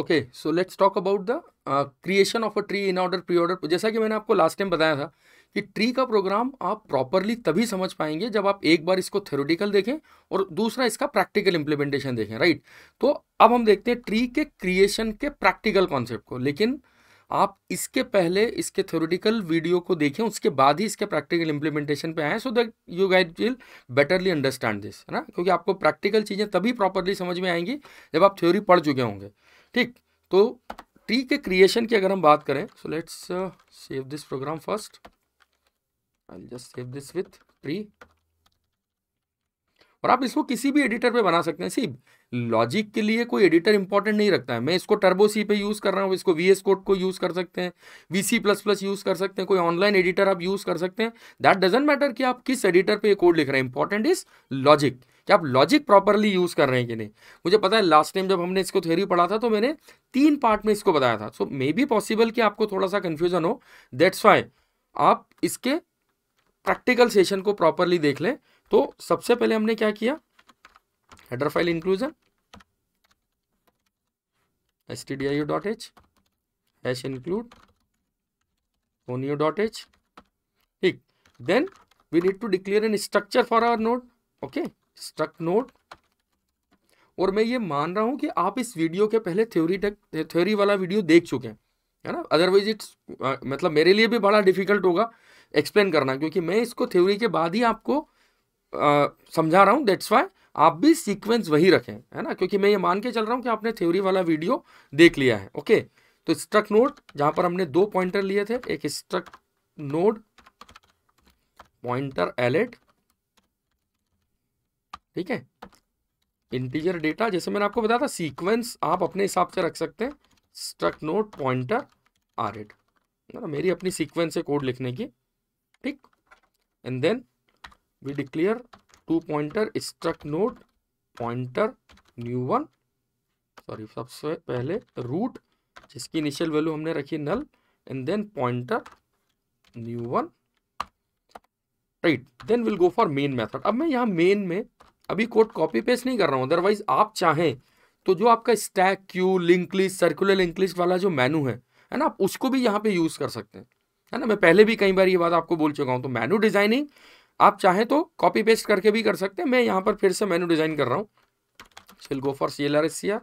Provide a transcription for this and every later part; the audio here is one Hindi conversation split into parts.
Okay so let's talk about the creation of a tree in order pre order जैसा कि मैंने आपको लास्ट टाइम बताया था कि ट्री का प्रोग्राम आप प्रॉपरली तभी समझ पाएंगे जब आप एक बार इसको थ्योरेटिकल देखें और दूसरा इसका प्रैक्टिकल इंप्लीमेंटेशन देखें राइट तो अब हम देखते हैं ट्री के क्रिएशन के प्रैक्टिकल कॉन्सेप्ट को लेकिन आप इसके पहले इसके थ्योरेटिकल वीडियो को देखें उसके बाद ही इसके प्रैक्टिकल इंप्लीमेंटेशन पे आए so that you guide will betterly understand this है ना क्योंकि आपको प्रैक्टिकल चीज़ें तभी प्रॉपरली समझ में आएंगी जब आप थ्योरी पढ़ चुके होंगे ठीक तो ट्री के क्रिएशन की अगर हम बात करें so let's save this program first I just save this with tree और आप इसको किसी भी एडिटर पे बना सकते हैं सी लॉजिक के लिए कोई एडिटर इंपॉर्टेंट नहीं रखता है मैं इसको टर्बो सी पे यूज़ कर रहा हूँ इसको वी एस कोड को यूज़ कर सकते हैं V C plus plus use कर सकते हैं कोई ऑनलाइन एडिटर आप यूज़ कर सकते हैं दैट डजेंट मैटर कि आप किस एडिटर पे कोड लिख रहे हैं इंपॉर्टेंट इज लॉजिक कि आप लॉजिक प्रॉपरली यूज़ कर रहे हैं कि नहीं मुझे पता है लास्ट टाइम जब हमने इसको थ्योरी पढ़ा था तो मैंने तीन पार्ट में इसको बताया था सो मे बी पॉसिबल कि आपको थोड़ा सा कंफ्यूजन हो दैट्स वाई आप इसके प्रैक्टिकल सेशन को प्रॉपरली देख लें तो सबसे पहले हमने क्या किया header file inclusion S T D I O dot H S include ओनियो डॉट एच ठीक then we need to declare an structure for our node okay struct node और मैं ये मान रहा हूं कि आप इस वीडियो के पहले थ्योरी टेक थ्योरी वाला वीडियो देख चुके हैं है ना अदरवाइज इट्स uh, मतलब मेरे लिए भी बड़ा डिफिकल्ट होगा एक्सप्लेन करना क्योंकि मैं इसको थ्योरी के बाद ही आपको uh, समझा रहा हूँ दैट्स वाई आप भी सीक्वेंस वही रखें है ना क्योंकि मैं ये मान के चल रहा हूँ कि आपने थ्योरी वाला वीडियो देख लिया है ओके तो स्ट्रक नोड जहां पर हमने दो पॉइंटर लिए थे एक स्ट्रक नोड पॉइंटर एलेट ठीक है इंटीजर डेटा जैसे मैंने आपको बताया था सीक्वेंस आप अपने हिसाब से रख सकते हैं struct node pointer R add मेरी अपनी सीक्वेंस है कोड लिखने की ठीक and then we declare two pointer struct node pointer new one sorry सबसे पहले रूट जिसकी इनिशियल वैल्यू हमने रखी null and then pointer new one right then will go for main method अब मैं यहाँ मेन में अभी कोड कॉपी पेस्ट नहीं कर रहा हूँ अदरवाइज आप चाहें तो जो आपका stack queue link list circular link list वाला जो मेनू है है ना आप उसको भी यहाँ पे यूज़ कर सकते हैं है ना मैं पहले भी कई बार ये बात आपको बोल चुका हूँ तो मेनू डिज़ाइनिंग आप चाहें तो कॉपी पेस्ट करके भी कर सकते हैं मैं यहाँ पर फिर से मेनू डिज़ाइन कर रहा हूँ go for C L R S C R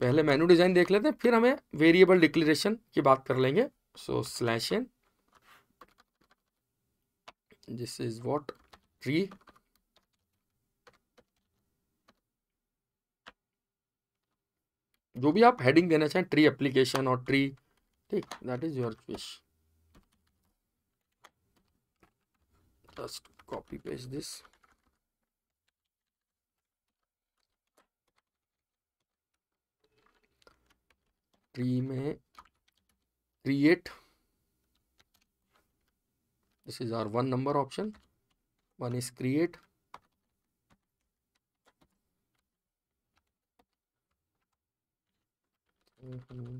पहले मेनू डिज़ाइन देख लेते हैं फिर हमें वेरिएबल डिक्लेरेशन की बात कर लेंगे so slash this is what tree. जो भी आप हेडिंग देना चाहें ट्री एप्लीकेशन और ट्री ठीक that is your wish just copy paste this tree में create this is our one number option one is create mm -hmm.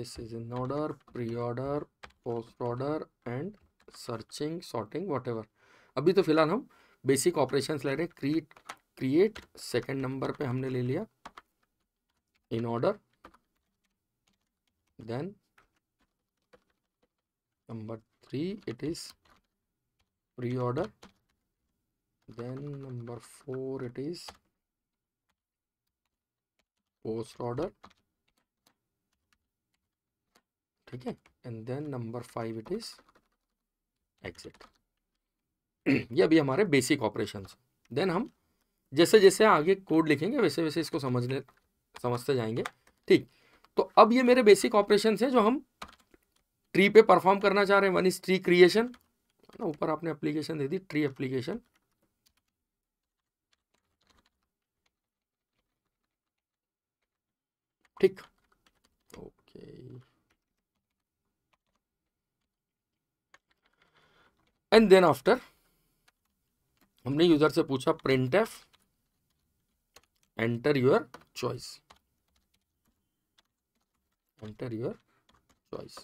this is in order pre-order post-order and searching sorting whatever अभी तो फिलहाल हम बेसिक ऑपरेशंस ले रहे हैं क्रिएट क्रिएट सेकंड नंबर पे हमने ले लिया in order then number 3 it is pre-order then number four it is post order ठीक है and number number five it is ये अभी हमारे बेसिक ऑपरेशन देन हम जैसे जैसे आगे कोड लिखेंगे वैसे वैसे इसको समझने समझते जाएंगे ठीक तो अब ये मेरे बेसिक ऑपरेशन है जो हम ट्री पे परफॉर्म करना चाह रहे हैं वन इज ट्री क्रिएशन ना ऊपर आपने एप्लीकेशन दे दी ट्री एप्लीकेशन ठीक ओके एंड देन आफ्टर हमने यूजर से पूछा print F enter your choice enter your choice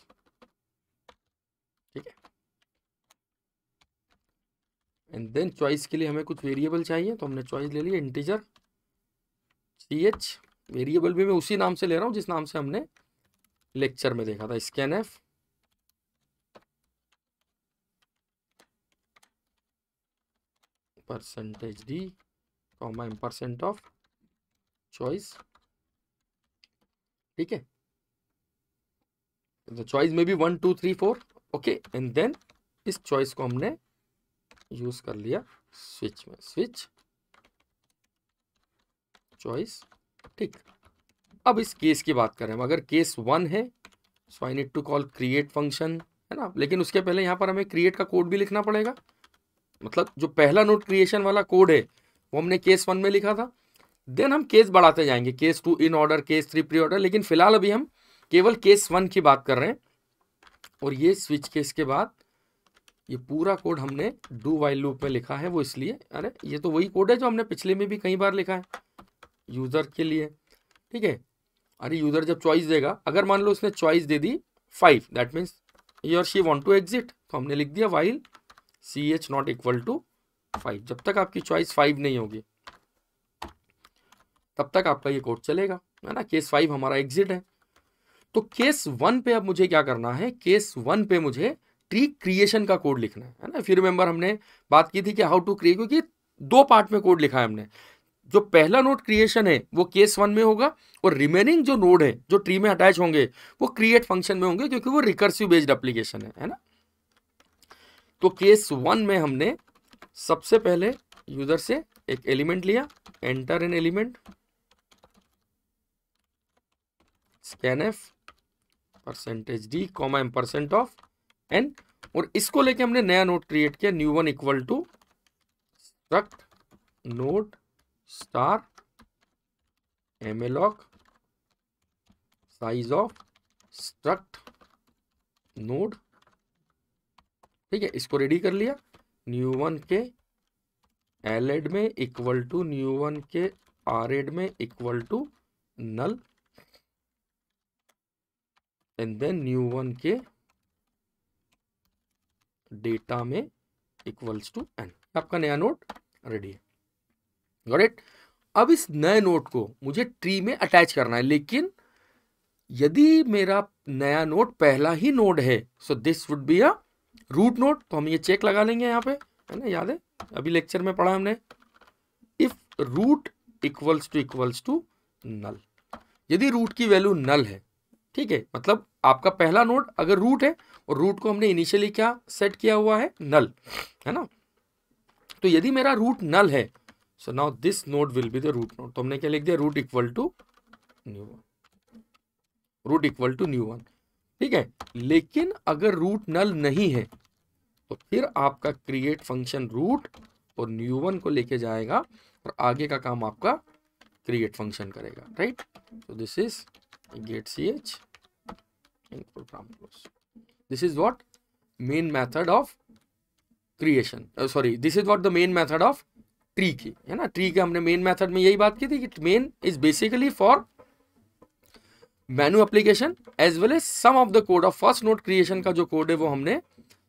and then choice के लिए हमें कुछ वेरिएबल चाहिए तो हमने चॉइस ले लिया इंटीजर सी एच वेरिएबल भी मैं उसी नाम से ले रहा हूँ जिस नाम से हमने लेक्चर में देखा था scan F percentage D comma M percent of choice ठीक है चॉइस में भी one two three four okay and then इस चॉइस को हमने यूज कर लिया स्विच में स्विच चॉइस ठीक अब इस केस की बात करें अगर केस वन है so I need to call create function है ना लेकिन उसके पहले यहां पर हमें क्रिएट का कोड भी लिखना पड़ेगा मतलब जो पहला नोट क्रिएशन वाला कोड है वो हमने केस वन में लिखा था देन हम केस बढ़ाते जाएंगे case two in order case three pre order लेकिन फिलहाल अभी हम केवल केस वन की बात कर रहे हैं और ये स्विच केस के बाद ये पूरा कोड हमने डू वाइल लूप में लिखा है वो इसलिए अरे ये तो वही कोड है जो हमने पिछले में भी कई बार लिखा है यूज़र के लिए ठीक है अरे यूज़र जब चॉइस देगा अगर मान लो उसने चॉइस दे दी five that means your she want to exit तो हमने लिख दिया while C H not equal to five जब तक आपकी चॉइस फाइव नहीं होगी तब तक आपका ये कोड चलेगा है ना केस फाइव हमारा एग्जिट है तो केस वन पे अब मुझे क्या करना है केस वन पे मुझे ट्री क्रिएशन का कोड लिखना है ना फिर रिमेंबर हमने बात की थी कि हाउ टू क्रिएट क्योंकि दो पार्ट में कोड लिखा है हमने जो पहला नोड क्रिएशन है वो केस वन में होगा और रिमेनिंग जो नोड है जो ट्री में अटैच होंगे वो क्रिएट फंक्शन में होंगे क्योंकि वो रिकर्सिव बेस्ड एप्लीकेशन है है ना तो केस वन में हमने सबसे पहले यूजर से एक एलिमेंट लिया enter N element scan F percentage D comma M percent of N और इसको लेके हमने नया नोट क्रिएट किया new one equal to struct node star malloc size of struct node ठीक है इसको रेडी कर लिया न्यू वन के एल एड में इक्वल टू न्यू वन के आर एड में equal to null and then new one के डेटा में इक्वल्स टू एन आपका नया नोट रेडी है गॉट इट अब इस नए नोट को मुझे ट्री में अटैच करना है लेकिन यदि मेरा नया नोट पहला ही नोड है so this would be a root node तो हम ये चेक लगा लेंगे यहाँ पे है ना याद है अभी लेक्चर में पढ़ा हमने if root equals to equals to null यदि रूट की वैल्यू नल है ठीक है मतलब आपका पहला नोड अगर रूट है और रूट को हमने इनिशियली क्या सेट किया हुआ है नल है ना तो यदि मेरा रूट नल है so now this node will be the root node तो हमने क्या लिख दिया root equal to new one root equal to new one ठीक है लेकिन अगर रूट नल नहीं है तो फिर आपका क्रिएट फंक्शन रूट और न्यू वन को लेके जाएगा और आगे का काम आपका क्रिएट फंक्शन करेगा राइट तो this is get ch in program close this is what main method of creation uh, sorry this is what the main method of tree की है ना ट्री के हमने मेन मेथड में यही बात की थी कि main is basically for menu application as well as some of the code of first node creation का जो कोड है वो हमने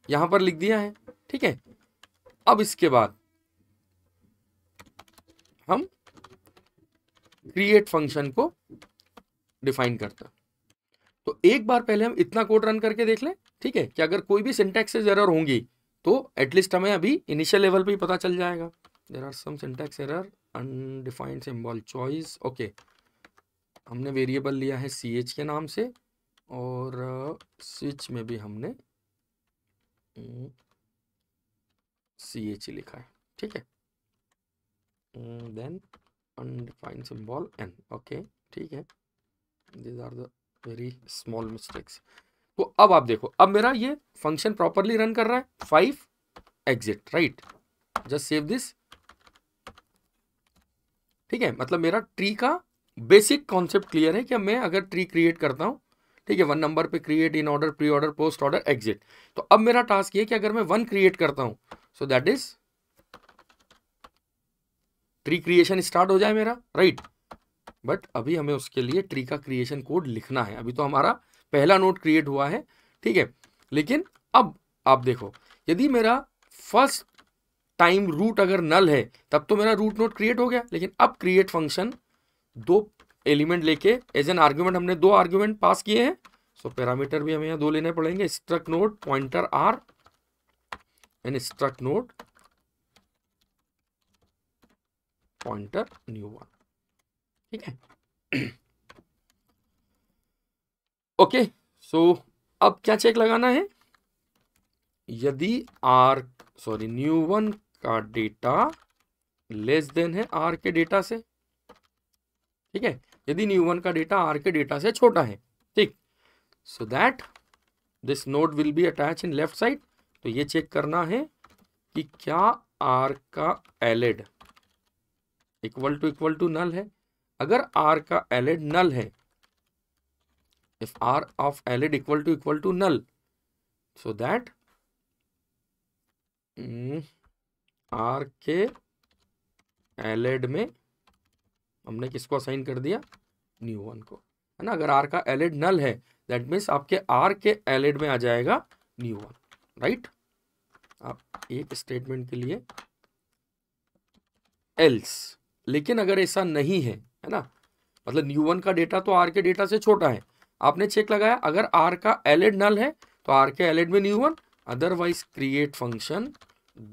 यहां पर लिख दिया है ठीक है अब इसके बाद हम क्रिएट फंक्शन को डिफाइन करता तो एक बार पहले हम इतना कोड रन करके देख लें ठीक है कि अगर कोई भी सिंटैक्सेज एरर होंगी तो एटलीस्ट हमें अभी इनिशियल लेवल पे ही पता चल जाएगा there are some syntax error undefined symbol choice okay हमने वेरिएबल लिया है सी एच के नाम से और स्विच में भी हमने सी एच लिखा है ठीक है then undefined symbol N okay ठीक है these are the very small mistakes तो अब आप देखो अब मेरा ये फंक्शन प्रॉपरली रन कर रहा है five exit right just save this ठीक है मतलब मेरा ट्री का बेसिक कॉन्सेप्ट क्लियर है कि मैं अगर ट्री क्रिएट करता हूं ठीक है वन नंबर पे create in order pre order post order exit तो अब मेरा टास्क ये कि अगर मैं वन क्रिएट करता हूँ so that is tree creation start हो जाए मेरा राइट बट अभी हमें उसके लिए ट्री का क्रिएशन कोड लिखना है अभी तो हमारा पहला नोट क्रिएट हुआ है ठीक है लेकिन अब आप देखो यदि मेरा फर्स्ट टाइम रूट अगर नल है तब तो मेरा रूट नोट क्रिएट हो गया लेकिन अब क्रिएट फंक्शन दो एलिमेंट लेके एज एन आर्ग्यूमेंट हमने दो आर्ग्यूमेंट पास किए हैं सो so, पैरामीटर भी हमें यहाँ दो लेने पड़ेंगे struct node pointer R and struct node pointer new one ठीक है ओके सो so, अब क्या चेक लगाना है यदि आर सॉरी न्यू वन का डेटा लेस देन है आर के डेटा से ठीक है यदि न्यू वन का डेटा आर के डेटा से छोटा है ठीक so that this node will be attach in left side तो ये चेक करना है कि क्या आर का L add equal to equal to null है अगर आर का एलिड नल है if R of L add equal to equal to null so that R के एलेड में हमने किसको असाइन कर दिया न्यू वन को है ना अगर आर का एड नल है दैट मीन्स आपके आर के एड में आ जाएगा न्यू वन राइट आप एक स्टेटमेंट के लिए एल्स लेकिन अगर ऐसा नहीं है है ना मतलब न्यू वन का डेटा तो आर के डेटा से छोटा है आपने चेक लगाया अगर आर का एलेड नल है तो आर के एलेड में new one otherwise create function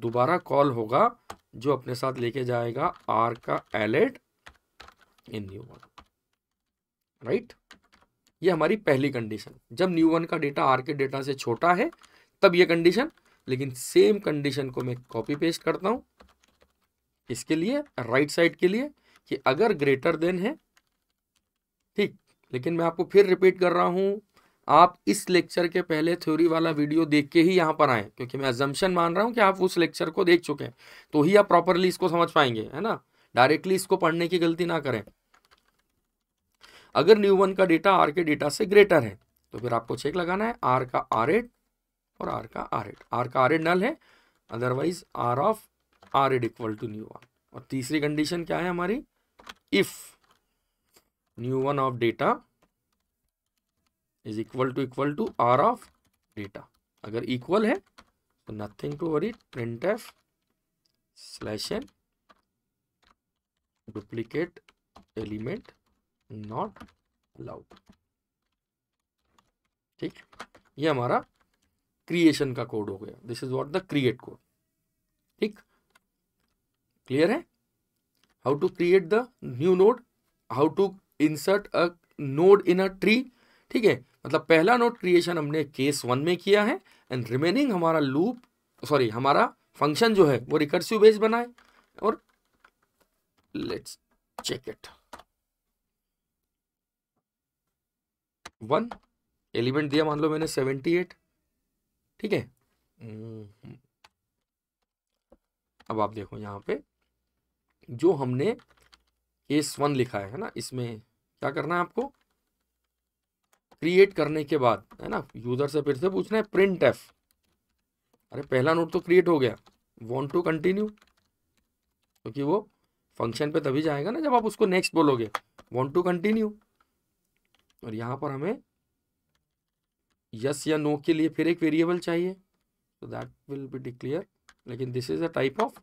दोबारा कॉल होगा जो अपने साथ लेके जाएगा आर का L add in new one right ये हमारी पहली कंडीशन जब न्यू वन का डेटा आर के डेटा से छोटा है तब ये कंडीशन लेकिन सेम कंडीशन को मैं कॉपी पेस्ट करता हूं इसके लिए राइट right साइड के लिए कि अगर ग्रेटर देन है ठीक लेकिन मैं आपको फिर रिपीट कर रहा हूँ आप इस लेक्चर के पहले थ्योरी वाला वीडियो देख के ही यहाँ पर आए क्योंकि मैं एजम्पन मान रहा हूँ कि आप उस लेक्चर को देख चुके हैं तो ही आप प्रॉपरली इसको समझ पाएंगे है ना डायरेक्टली इसको पढ़ने की गलती ना करें अगर न्यू वन का डेटा आर के डेटा से ग्रेटर है तो फिर आपको चेक लगाना है आर का आर एड और आर का आर एड आर का आर एड नल है otherwise R of R add equal to new one और तीसरी कंडीशन क्या है हमारी if new one of data is equal to equal to r of data agar equal है so nothing to worry printf slash n duplicate element not allowed ठीक ये हमारा क्रिएशन का कोड हो गया this is what the create code ठीक क्लियर है how to create the new node how to insert a node in a tree ठीक है मतलब पहला नोड क्रिएशन हमने केस वन में किया है एंड रिमेनिंग हमारा लूप सॉरी हमारा फंक्शन जो है वो रिकर्सिव बेस बनाए और let's check it one element दिया मान लो मैंने सेवेंटी एट ठीक है हम्म, हम्म। अब आप देखो यहां पे जो हमने केस वन लिखा है ना इसमें क्या करना है आपको क्रिएट करने के बाद है ना यूज़र से फिर से पूछना है प्रिंट एफ अरे पहला नोट तो क्रिएट हो गया वॉन्ट टू कंटिन्यू क्योंकि वो फंक्शन पे तभी जाएगा ना जब आप उसको नेक्स्ट बोलोगे वॉन्ट टू कंटिन्यू और यहाँ पर हमें यस या नो के लिए फिर एक वेरिएबल चाहिए तो दैट विल बी डिक्लियर लेकिन this is a type of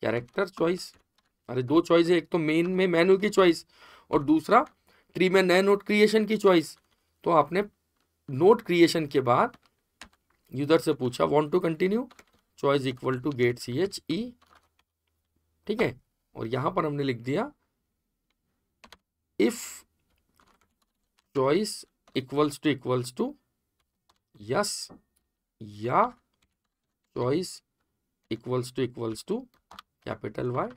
character choice अरे दो चॉइस है एक तो मेन में मेनू की चॉइस और दूसरा ट्री में नए नोट क्रिएशन की चॉइस तो आपने नोट क्रिएशन के बाद यूजर से पूछा want to continue choice equal to get C H E ठीक है और यहां पर हमने लिख दिया if choice equals to equals to yes या choice equals to equals to capital Y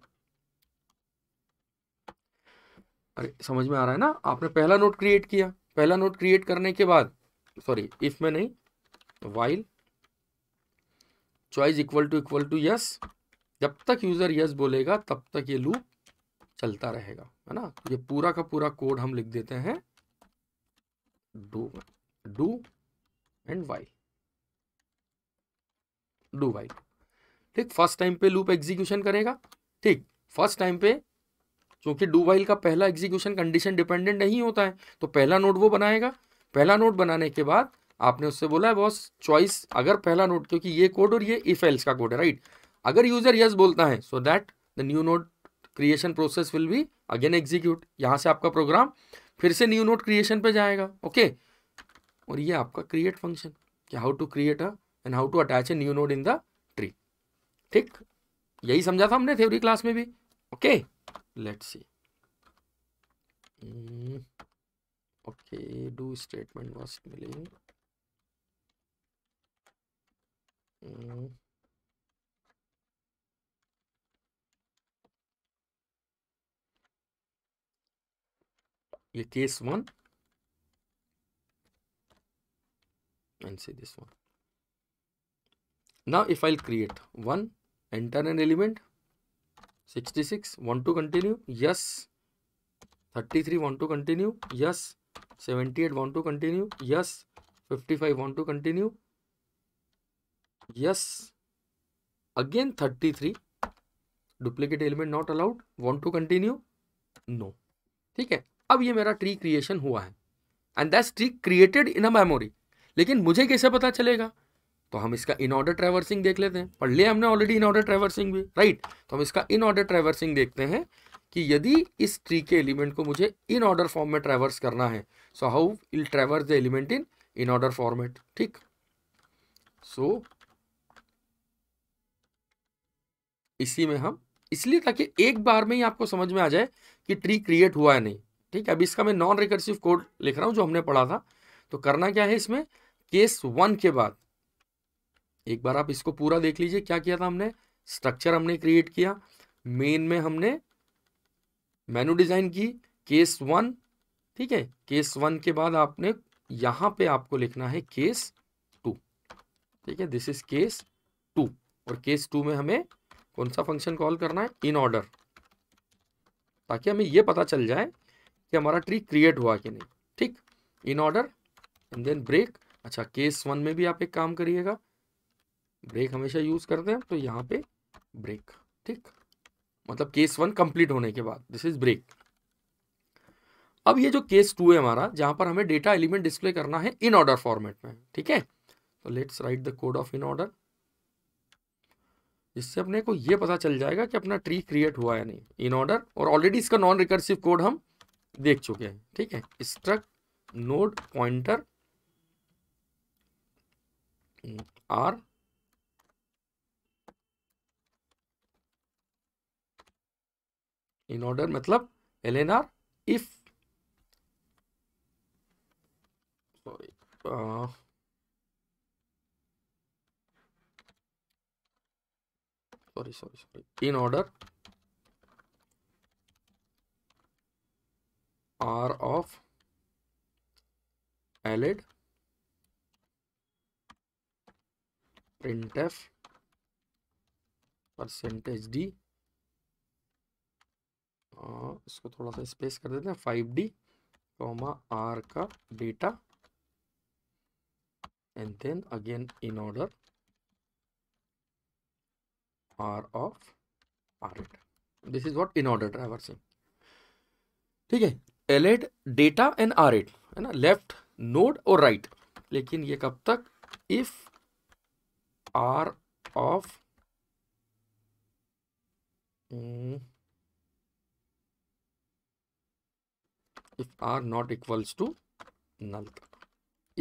समझ में आ रहा है ना आपने पहला नोट क्रिएट किया पहला नोट क्रिएट करने के बाद सॉरी इफ में नहीं while choice equal to equal to yes जब तक यूजर यस बोलेगा तब तक ये लूप चलता रहेगा है ना ये पूरा का पूरा कोड हम लिख देते हैं do do and while do while ठीक फर्स्ट टाइम पे लूप एग्जीक्यूशन करेगा ठीक फर्स्ट टाइम पे क्योंकि डू वाइल का पहला एग्जीक्यूशन कंडीशन डिपेंडेंट नहीं होता है तो पहला नोट वो बनाएगा पहला नोट बनाने के बाद आपने उससे बोला है बॉस चॉइस अगर पहला नोट क्योंकि ये कोड और ये इफ एल्स का कोड है राइट अगर यूजर यस बोलता है so that the new node creation process will be again execute यहाँ से आपका प्रोग्राम फिर से न्यू नोट क्रिएशन पे जाएगा ओके और ये आपका क्रिएट फंक्शन कि how to create a and how to attach a new node in the tree ठीक यही समझा था हमने थ्योरी क्लास में भी okay okay? let's see mm, okay do statement was milling mm. A case one and say this one now if i'll create one enter an element 66 want to continue yes 33 want to continue yes 78 want to continue yes 55 want to continue yes again 33 duplicate element not allowed want to continue no ठीक है अब ये मेरा ट्री क्रिएशन हुआ है and that's tree created in a memory लेकिन मुझे कैसे पता चलेगा तो हम इसका इन ऑर्डर ट्रेवर्सिंग देख लेते हैं पढ़ लिया हमने ऑलरेडी इन ऑर्डर ट्रेवर्सिंग भी राइट तो हम इसका इन ऑर्डर ट्रेवर्सिंग देखते हैं कि यदि इस ट्री के एलिमेंट को मुझे इन ऑर्डर फॉर्म में ट्रेवर्स करना है so how will traverse the element in in order format ठीक सो इसी में हम इसलिए ताकि एक बार में ही आपको समझ में आ जाए कि ट्री क्रिएट हुआ है नहीं ठीक है अब इसका मैं नॉन रिकर्सिव कोड लिख रहा हूं जो हमने पढ़ा था तो करना क्या है इसमें केस वन के बाद एक बार आप इसको पूरा देख लीजिए क्या किया था हमने स्ट्रक्चर हमने क्रिएट किया मेन में हमने मेनू डिज़ाइन की केस वन ठीक है केस वन के बाद आपने यहां पे आपको लिखना है केस टू ठीक है दिस इज केस टू और केस टू में हमें कौन सा फंक्शन कॉल करना है इन ऑर्डर ताकि हमें यह पता चल जाए कि हमारा ट्री क्रिएट हुआ कि नहीं ठीक in order and then break अच्छा केस वन में भी आप एक काम करिएगा ब्रेक हमेशा यूज करते हैं तो यहाँ पे ब्रेक ठीक मतलब केस वन कंप्लीट होने के बाद दिस इज ब्रेक अब ये जो केस टू है हमारा जहां पर हमें डेटा एलिमेंट डिस्प्ले करना है इन ऑर्डर फॉर्मेट में ठीक है तो let's write the code of in order जिससे अपने को ये पता चल जाएगा कि अपना ट्री क्रिएट हुआ या नहीं इन ऑर्डर और ऑलरेडी इसका नॉन रिकर्सिव कोड हम देख चुके हैं ठीक है struct node pointer R in order मतलब L N R if sorry sorry sorry in order R of print F percentage D इसको थोड़ा सा स्पेस कर देते हैं फाइव डी कॉमा आर का data and then again in order R of R add this is what in order driver से ठीक है L add data and R add है ना लेफ्ट नोड और राइट लेकिन ये कब तक if R of if r not equals to null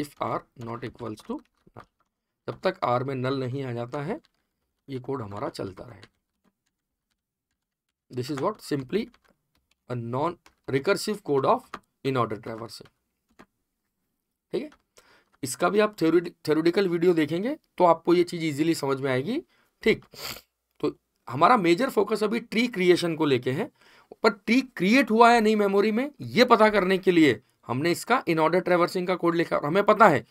if r not equals to null जब तक r में null नहीं आ जाता है ये कोड हमारा चलता रहे this is what simply a non recursive code of in order traversal ठीक है इसका भी आप थेरोडिकल वीडियो देखेंगे तो आपको ये चीज़ इजीली समझ में आएगी ठीक तो हमारा मेजर फोकस अभी ट्री क्रिएशन को लेके है पर टी क्रिएट हुआ है नई मेमोरी में ये पता करने के लिए हमने इसका इन ऑर्डर ट्रेवर्सिंग का कोड लिखा और हमें पता है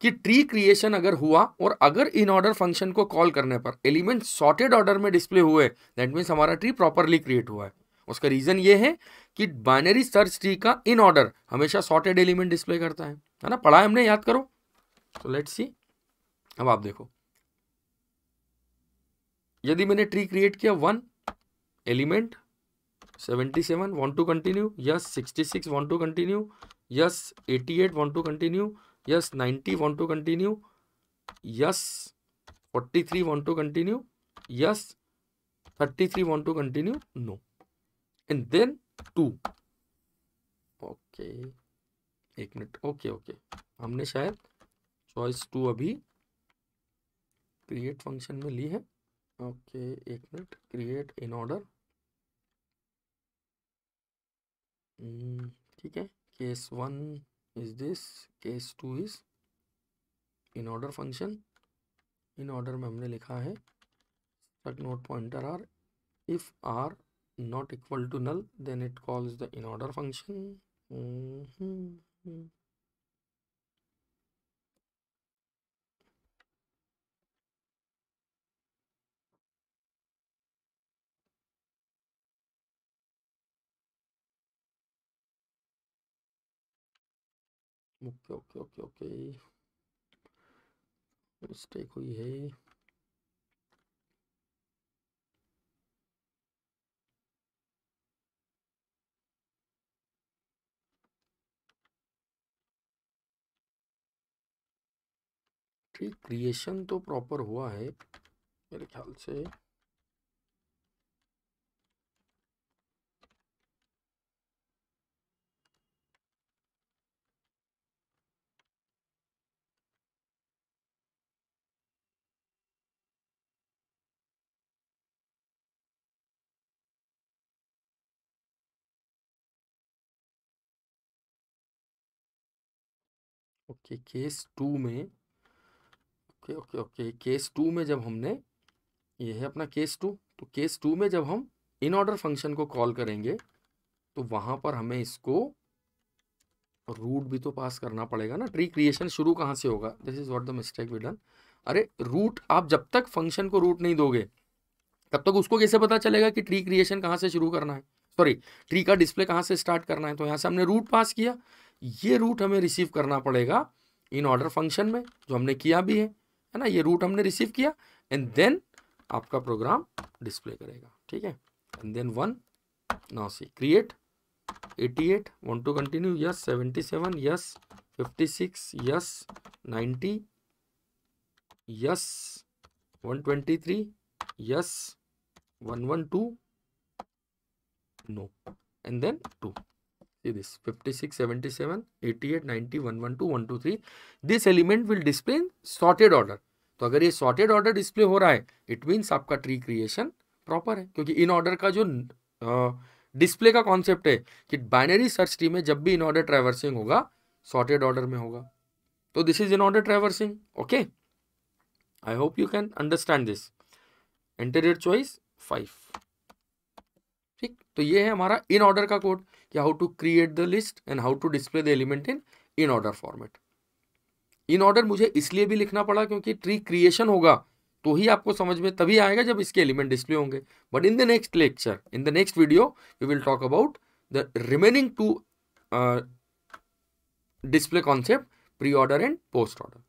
कि ट्री क्रिएशन अगर हुआ और अगर इन ऑर्डर फंक्शन को कॉल करने पर एलिमेंट सॉर्टेड ऑर्डर में डिस्प्ले हुए दैट मीन्स हमारा ट्री प्रॉपरली क्रिएट हुआ है उसका रीज़न ये है कि बाइनरी सर्च ट्री का इन ऑर्डर हमेशा सॉर्टेड एलिमेंट डिस्प्ले करता है है ना पढ़ा है हमने याद करो तो लेट्स सी अब आप देखो यदि मैंने ट्री क्रिएट किया one element seventy seven want to continue yes sixty six want to continue yes eighty eight want to continue yes ninety want to continue yes forty three want to continue yes thirty three want to continue no and then two okay एक मिनट ओके ओके हमने शायद चॉइस टू अभी क्रिएट फंक्शन में ली है ओके एक मिनट क्रिएट इन ऑर्डर Hmm, ठीक है case one is this case two is in order function in order में हमने लिखा है node pointer r if r not equal to null then it calls the in order function okay okay okay okay mistake हुई है ठीक क्रिएशन तो प्रॉपर हुआ है मेरे ख्याल से ओके केस टू में okay okay okay case two में जब हमने ये है अपना केस टू तो केस टू में जब हम इन ऑर्डर फंक्शन को कॉल करेंगे तो वहां पर हमें इसको रूट भी तो पास करना पड़ेगा ना ट्री क्रिएशन शुरू कहाँ से होगा this is what the mistake we done अरे रूट आप जब तक फंक्शन को रूट नहीं दोगे तब तक उसको कैसे पता चलेगा कि ट्री क्रिएशन कहाँ से शुरू करना है सॉरी ट्री का डिस्प्ले कहाँ से स्टार्ट करना है तो यहाँ से हमने रूट पास किया ये रूट हमें रिसीव करना पड़ेगा इन ऑर्डर फंक्शन में जो हमने किया भी है है ना ये रूट हमने रिसीव किया एंड देन आपका प्रोग्राम डिस्प्ले करेगा ठीक है and then one now see create 88 want to continue yes 77 yes 56 yes 90 yes 123 yes 112 no and then two see this 56 77 88 90 112 123 this element will display in sorted order तो अगर ये सॉर्टेड ऑर्डर डिस्प्ले हो रहा है इट मीन्स आपका ट्री क्रिएशन प्रॉपर है क्योंकि इन ऑर्डर का जो डिस्प्ले का कॉन्सेप्ट है कि बाइनरी सर्च ट्री में जब भी इन ऑर्डर ट्रेवर्सिंग होगा सॉर्टेड ऑर्डर में होगा तो this is in order traversing okay I hope you can understand this enter your choice five ठीक तो ये है हमारा इन ऑर्डर का कोड कि how to create the list and how to display the element in in order format in order मुझे इसलिए भी लिखना पड़ा क्योंकि ट्री क्रिएशन होगा तो ही आपको समझ में तभी आएगा जब इसके एलिमेंट डिस्प्ले होंगे but in the next lecture in the next video we will talk about the remaining two display concept pre order and post order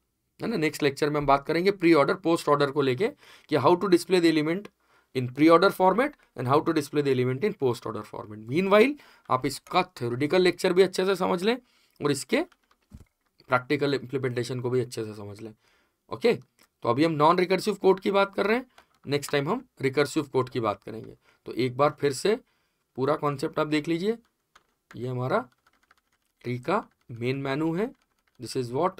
है ना नेक्स्ट लेक्चर में हम बात करेंगे प्री ऑर्डर पोस्ट ऑर्डर को लेके कि how to display the element in pre-order format and how to display the element in post-order format. Meanwhile, आप इसका theoretical लेक्चर भी अच्छे से समझ लें और इसके प्रैक्टिकल इम्प्लीमेंटेशन को भी अच्छे से समझ लें ओके तो अभी हम नॉन रिकर्सिव कोड की बात कर रहे हैं नेक्स्ट टाइम हम रिकर्सिव कोड की बात करेंगे तो एक बार फिर से पूरा कॉन्सेप्ट आप देख लीजिए ये हमारा ट्री का मेन मेनू है this is what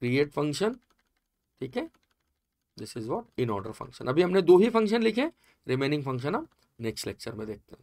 create function ठीक है this is what in order function अभी हमने दो ही फंक्शन लिखे रिमेनिंग फंक्शन हम नेक्स्ट लेक्चर में देखते हैं